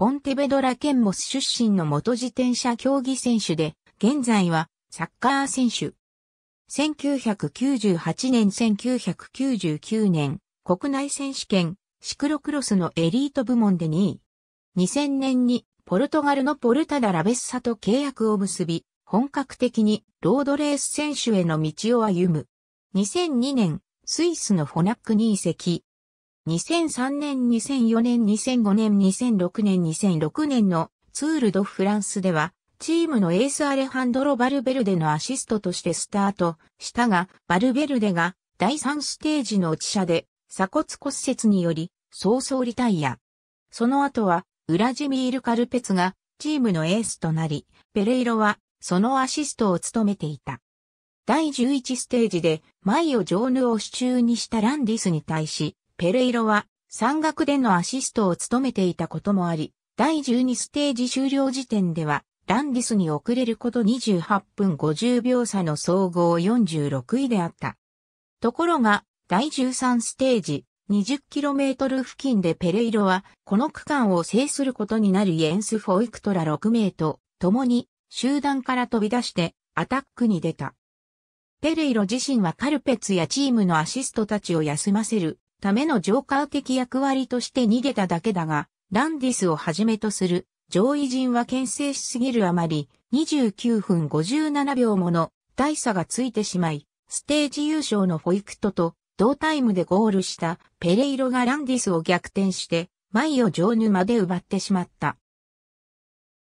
ポンテベドラ県モス出身の元自転車競技選手で、現在はサッカー選手。1998年1999年、国内選手権、シクロクロスのエリート部門で2位。2000年にポルトガルのポルタダ・ラベッサと契約を結び、本格的にロードレース選手への道を歩む。2002年、スイスのフォナックに移籍。2003年、2004年、2005年、2006年、2006年のツールドフランスでは、チームのエースアレハンドロ・バルベルデのアシストとしてスタートしたが、バルベルデが第3ステージの落ち車で鎖骨骨折により早々リタイア。その後は、ウラジミール・カルペツがチームのエースとなり、ペレイロはそのアシストを務めていた。第11ステージで、マイをジョーヌを手中にしたランディスに対し、ペレイロは山岳でのアシストを務めていたこともあり、第12ステージ終了時点では、ランディスに遅れること28分50秒差の総合46位であった。ところが、第13ステージ 20km 付近でペレイロは、この区間を制することになるイエンス・フォイクトラ6名と、共に集団から飛び出してアタックに出た。ペレイロ自身はカルペツやチームのアシストたちを休ませるためのジョーカー的役割として逃げただけだが、ランディスをはじめとする上位陣は牽制しすぎるあまり、29分57秒もの大差がついてしまい、ステージ優勝のフォイクトと同タイムでゴールしたペレイロがランディスを逆転して、前を上沼で奪ってしまった。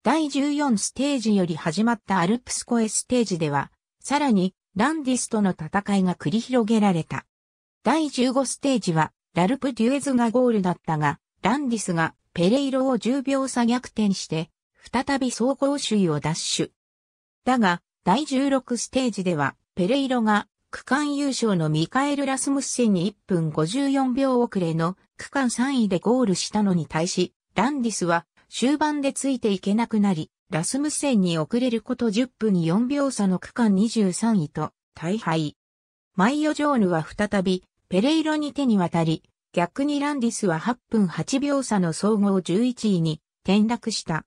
第14ステージより始まったアルプスコエステージでは、さらにランディスとの戦いが繰り広げられた。第15ステージは、ラルプ・デュエズがゴールだったが、ランディスがペレイロを10秒差逆転して、再び総合首位を奪取。だが、第16ステージでは、ペレイロが区間優勝のミカエル・ラスムッセンに1分54秒遅れの区間3位でゴールしたのに対し、ランディスは終盤でついていけなくなり、ラスムッセンに遅れること10分4秒差の区間23位と大敗。マイオジョーヌは再びペレイロに手に渡り、逆にランディスは8分8秒差の総合11位に転落した。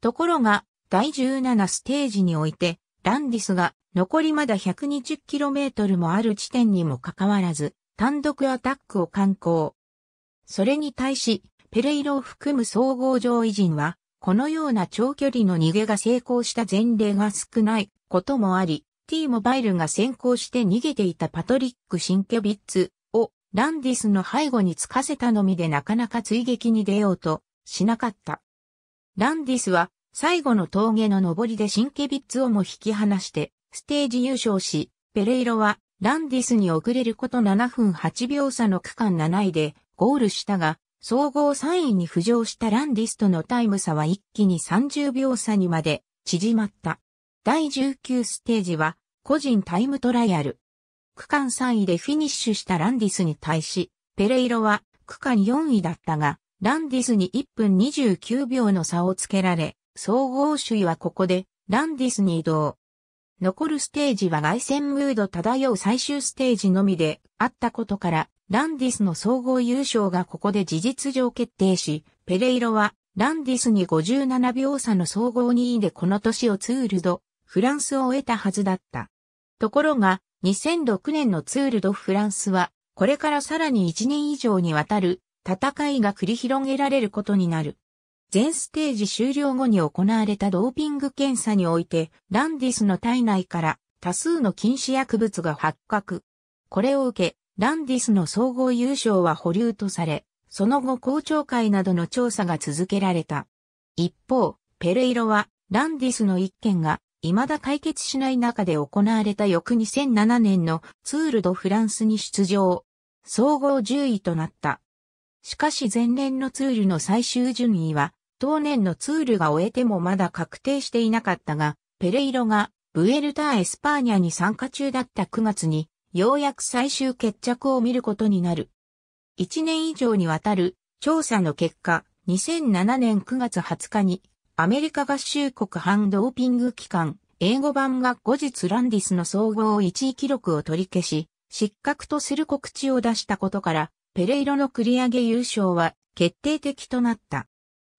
ところが、第17ステージにおいて、ランディスが残りまだ 120km もある地点にもかかわらず、単独アタックを敢行。それに対し、ペレイロを含む総合上位陣は、このような長距離の逃げが成功した前例が少ないこともあり、T モバイルが先行して逃げていたパトリック・シンケビッツをランディスの背後につかせたのみでなかなか追撃に出ようとしなかった。ランディスは最後の峠の上りでシンケビッツをも引き離してステージ優勝し、ペレイロはランディスに遅れること7分8秒差の区間7位でゴールしたが、総合3位に浮上したランディスとのタイム差は一気に30秒差にまで縮まった。第19ステージは個人タイムトライアル。区間3位でフィニッシュしたランディスに対し、ペレイロは区間4位だったが、ランディスに1分29秒の差をつけられ、総合首位はここで、ランディスに移動。残るステージは外戦ムード漂う最終ステージのみであったことから、ランディスの総合優勝がここで事実上決定し、ペレイロはランディスに57秒差の総合2位でこの年をツールド、フランスを得たはずだった。ところが、2006年のツールドフランスは、これからさらに1年以上にわたる戦いが繰り広げられることになる。全ステージ終了後に行われたドーピング検査において、ランディスの体内から多数の禁止薬物が発覚。これを受け、ランディスの総合優勝は保留とされ、その後公聴会などの調査が続けられた。一方、ペレイロは、ランディスの一件が未だ解決しない中で行われた翌2007年のツールドフランスに出場。総合10位となった。しかし前年のツールの最終順位は、当年のツールが終えてもまだ確定していなかったが、ペレイロがブエルターエスパーニャに参加中だった9月に、ようやく最終決着を見ることになる。1年以上にわたる調査の結果、2007年9月20日にアメリカ合衆国反ドーピング機関、英語版が後日ランディスの総合1位記録を取り消し、失格とする告知を出したことから、ペレイロの繰り上げ優勝は決定的となった。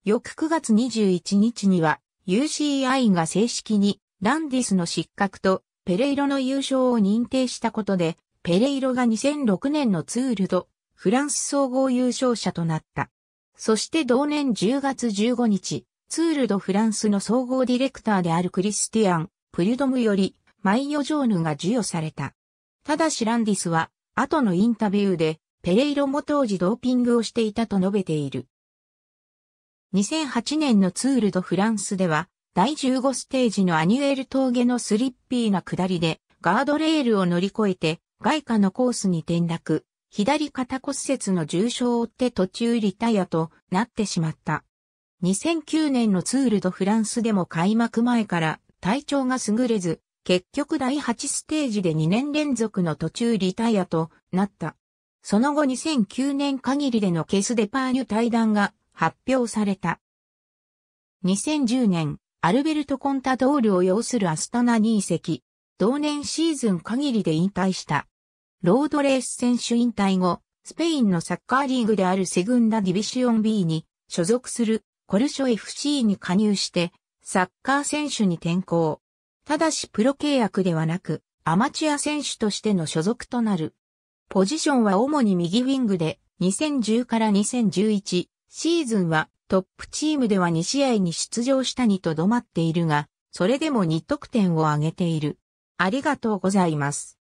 翌9月21日には UCI が正式にランディスの失格とペレイロの優勝を認定したことで、ペレイロが2006年のツールド、フランス総合優勝者となった。そして同年10月15日、ツール・ド・フランスの総合ディレクターであるクリスティアン・プリュドムよりマイヨジョーヌが授与された。ただしランディスは、後のインタビューで、ペレイロも当時ドーピングをしていたと述べている。2008年のツール・ド・フランスでは、第15ステージのアニュエル峠のスリッピーな下りで、ガードレールを乗り越えて、外貨のコースに転落、左肩骨折の重傷を負って途中リタイアとなってしまった。2009年のツールドフランスでも開幕前から体調が優れず、結局第8ステージで2年連続の途中リタイアとなった。その後2009年限りでのケス・デパーニュ対談が発表された。2010年、アルベルト・コンタドールを擁するアスタナに移籍。同年シーズン限りで引退した。ロードレース選手引退後、スペインのサッカーリーグであるセグンダ・ディビシオン B に所属するコルショ FC に加入して、サッカー選手に転向。ただしプロ契約ではなく、アマチュア選手としての所属となる。ポジションは主に右ウィングで、2010から2011シーズンはトップチームでは2試合に出場したにとどまっているが、それでも2得点を挙げている。ありがとうございます。